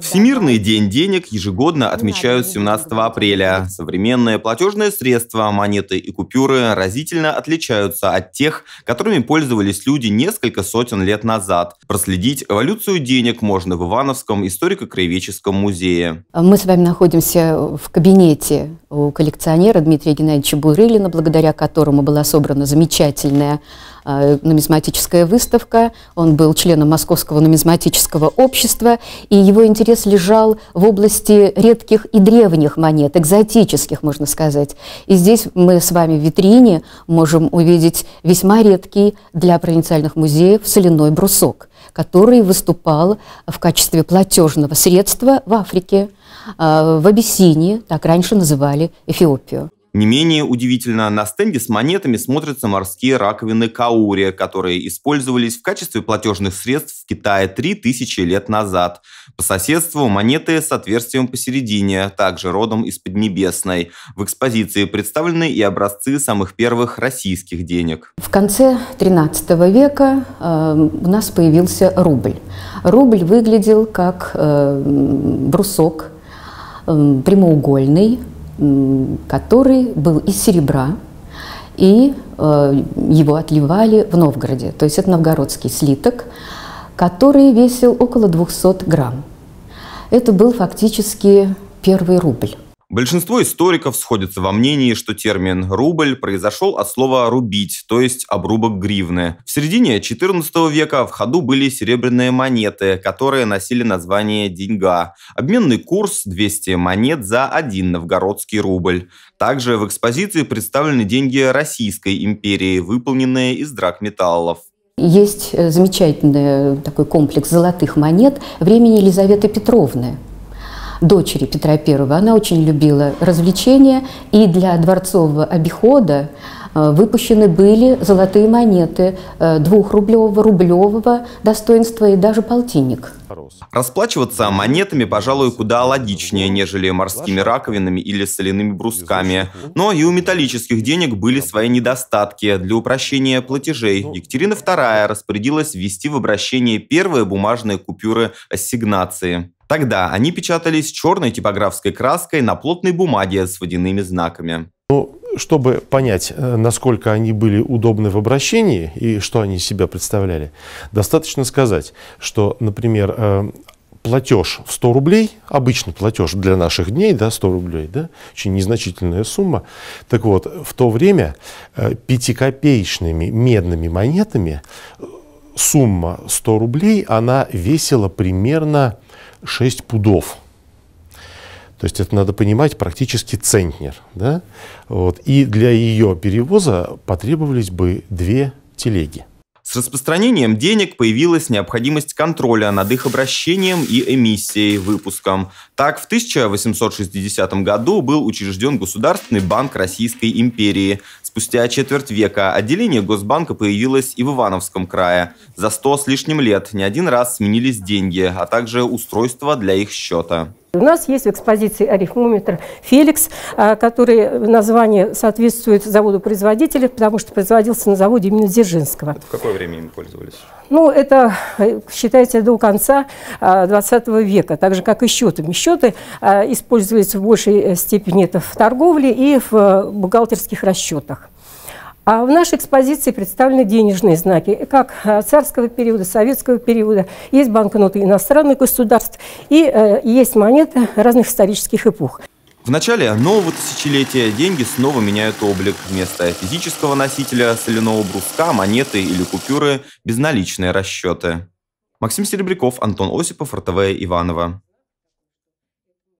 Всемирный день денег ежегодно отмечают 17 апреля. Современные платежные средства, монеты и купюры разительно отличаются от тех, которыми пользовались люди несколько сотен лет назад. Проследить эволюцию денег можно в Ивановском историко-краеведческом музее. Мы с вами находимся в кабинете у коллекционера Дмитрия Геннадьевича Бурылина, благодаря которому была собрана замечательная а, нумизматическая выставка, он был членом Московского нумизматического общества, и его интерес лежал в области редких и древних монет, экзотических, можно сказать. И здесь мы с вами в витрине можем увидеть весьма редкий для провинциальных музеев соляной брусок, который выступал в качестве платежного средства в Африке, а, в Абиссинии, так раньше называли Эфиопию. Не менее удивительно, на стенде с монетами смотрятся морские раковины каури, которые использовались в качестве платежных средств в Китае 3000 лет назад. По соседству монеты с отверстием посередине, также родом из Поднебесной. В экспозиции представлены и образцы самых первых российских денег. В конце 13 века э, у нас появился рубль. Рубль выглядел как э, брусок э, прямоугольный, который был из серебра, и э, его отливали в Новгороде. То есть это новгородский слиток, который весил около 200 грамм. Это был фактически первый рубль. Большинство историков сходятся во мнении, что термин «рубль» произошел от слова «рубить», то есть обрубок гривны. В середине XIV века в ходу были серебряные монеты, которые носили название «деньга». Обменный курс – 200 монет за один новгородский рубль. Также в экспозиции представлены деньги Российской империи, выполненные из драгметаллов. Есть э, замечательный э, такой комплекс золотых монет времени Елизаветы Петровны – дочери Петра I. Она очень любила развлечения, и для дворцового обихода э, выпущены были золотые монеты э, двухрублевого, рублевого достоинства и даже полтинник. Расплачиваться монетами, пожалуй, куда логичнее, нежели морскими раковинами или соляными брусками. Но и у металлических денег были свои недостатки. Для упрощения платежей Екатерина II распорядилась ввести в обращение первые бумажные купюры ассигнации. Тогда они печатались черной типографской краской на плотной бумаге с водяными знаками. Ну, чтобы понять, э, насколько они были удобны в обращении и что они из себя представляли, достаточно сказать, что, например, э, платеж в 100 рублей, обычный платеж для наших дней, да, 100 рублей, да, очень незначительная сумма. Так вот, в то время э, пятикопеечными медными монетами сумма 100 рублей, она весила примерно 6 пудов. То есть это надо понимать практически центнер. Да? Вот. И для ее перевоза потребовались бы две телеги. С распространением денег появилась необходимость контроля над их обращением и эмиссией, выпуском. Так, в 1860 году был учрежден Государственный банк Российской империи. Спустя четверть века отделение Госбанка появилось и в Ивановском крае. За сто с лишним лет не один раз сменились деньги, а также устройства для их счета. У нас есть в экспозиции арифмометр «Феликс», а, который название соответствует заводу-производителя, потому что производился на заводе именно Дзержинского. Это в какое время им пользовались? Ну, это, э, считается до конца XX а, века, так же, как и счетами. Счеты а, используются в большей э, степени это в торговле и в э, бухгалтерских расчетах. А в нашей экспозиции представлены денежные знаки, как э, царского периода, советского периода. Есть банкноты иностранных государств и э, есть монеты разных исторических эпох. В начале нового тысячелетия деньги снова меняют облик. Вместо физического носителя соляного бруска, монеты или купюры – безналичные расчеты. Максим Серебряков, Антон Осипов, РТВ Иванова.